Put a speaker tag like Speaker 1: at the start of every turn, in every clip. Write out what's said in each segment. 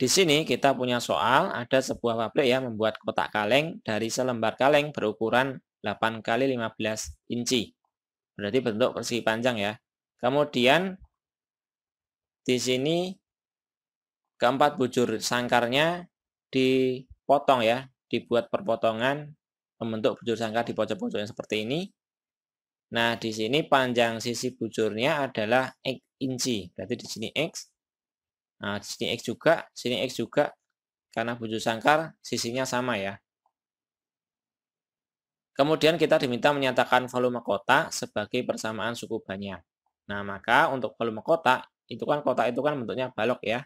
Speaker 1: Di sini kita punya soal, ada sebuah pabrik ya membuat kotak kaleng dari selembar kaleng berukuran 8 x 15 inci. Berarti bentuk persegi panjang ya. Kemudian di sini keempat bujur sangkarnya dipotong ya, dibuat perpotongan membentuk bujur sangkar di pojok-pojoknya seperti ini. Nah, di sini panjang sisi bujurnya adalah x inci. Berarti di sini x Nah, di sini X juga, di sini X juga, karena bujur sangkar sisinya sama ya. Kemudian kita diminta menyatakan volume kota sebagai persamaan suku banyak. Nah, maka untuk volume kota, itu kan kota itu kan bentuknya balok ya.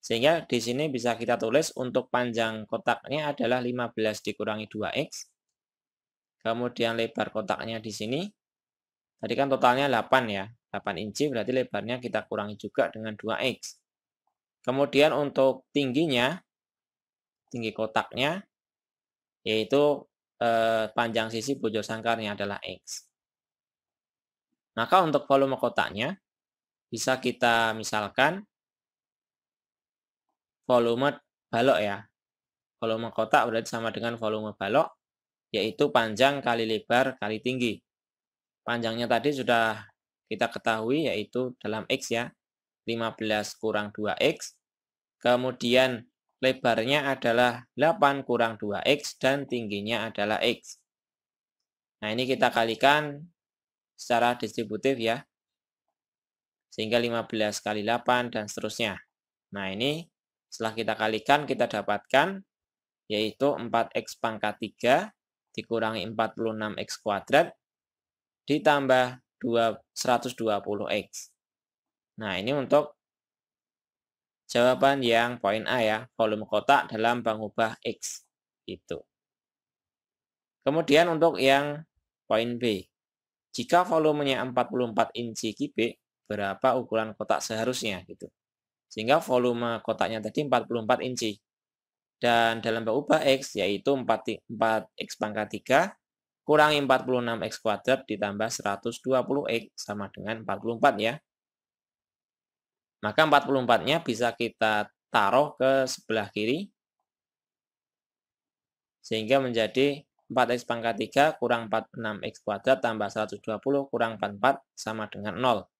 Speaker 1: Sehingga di sini bisa kita tulis untuk panjang kotaknya adalah 15 dikurangi 2x. Kemudian lebar kotaknya di sini. Tadi kan totalnya 8 ya. 8 inci berarti lebarnya kita kurangi juga dengan 2x. Kemudian untuk tingginya, tinggi kotaknya, yaitu eh, panjang sisi bujur sangkarnya adalah x. Maka untuk volume kotaknya, bisa kita misalkan volume balok ya. Volume kotak berarti sama dengan volume balok, yaitu panjang kali lebar kali tinggi. Panjangnya tadi sudah kita ketahui yaitu dalam X ya, 15 kurang 2X. Kemudian lebarnya adalah 8 kurang 2X dan tingginya adalah X. Nah ini kita iya. kalikan secara distributif ya. Sehingga 15 kali 8 dan seterusnya. Nah ini setelah kita kalikan kita dapatkan yaitu 4X pangkat 3 dikurangi 46X kuadrat ditambah 120x. Nah, ini untuk jawaban yang poin A ya, volume kotak dalam pengubah X. Itu. Kemudian untuk yang poin B. Jika volumenya 44 inci kubik, berapa ukuran kotak seharusnya gitu. Sehingga volume kotaknya tadi 44 inci. Dan dalam pengubah X yaitu 4, 4X pangkat 3 kurangi 46x kuadrat ditambah 120x sama dengan 44 ya. Maka 44-nya bisa kita taruh ke sebelah kiri. Sehingga menjadi 4x pangkat 3 kurang 46x kuadrat tambah 120 kurang 44 sama dengan 0.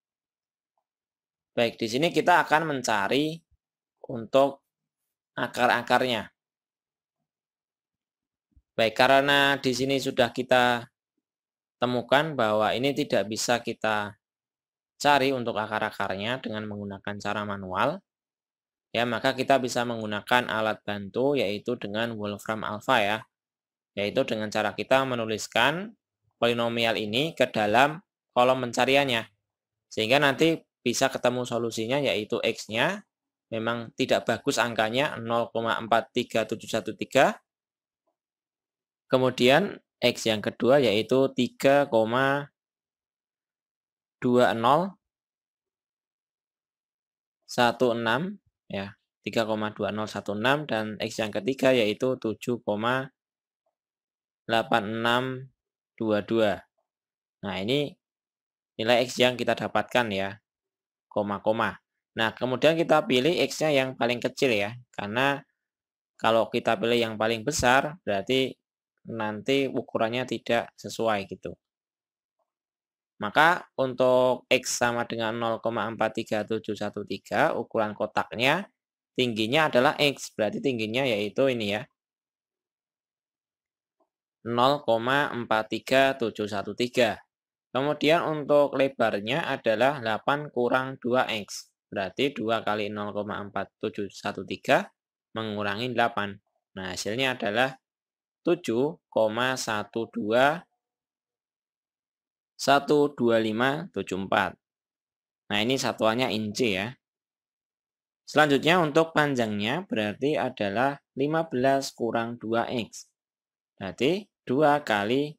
Speaker 1: Baik, di sini kita akan mencari untuk akar-akarnya. Baik, karena di sini sudah kita temukan bahwa ini tidak bisa kita cari untuk akar-akarnya dengan menggunakan cara manual, ya maka kita bisa menggunakan alat bantu yaitu dengan Wolfram Alpha ya, yaitu dengan cara kita menuliskan polinomial ini ke dalam kolom pencariannya, sehingga nanti bisa ketemu solusinya yaitu X-nya memang tidak bagus angkanya 0,43713 Kemudian X yang kedua yaitu 3,20 16 ya 3,2016 dan X yang ketiga yaitu 7,8622. Nah, ini nilai X yang kita dapatkan ya, koma-koma. Nah, kemudian kita pilih X-nya yang paling kecil ya, karena kalau kita pilih yang paling besar, berarti nanti ukurannya tidak sesuai gitu. Maka untuk X sama dengan 0,43713, ukuran kotaknya tingginya adalah X, berarti tingginya yaitu ini ya, 0,43713. Kemudian untuk lebarnya adalah 8 kurang 2X. Berarti 2 kali 0,4713 mengurangi 8. Nah, hasilnya adalah 7,12 Nah, ini satuannya inci ya. Selanjutnya untuk panjangnya berarti adalah 15 kurang 2x. Berarti 2 kali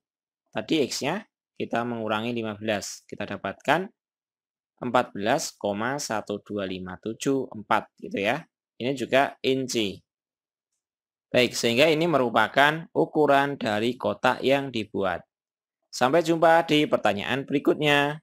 Speaker 1: tadi x-nya kita mengurangi 15. Kita dapatkan 14,12574 gitu ya. Ini juga inci. Baik, sehingga ini merupakan ukuran dari kotak yang dibuat. Sampai jumpa di pertanyaan berikutnya.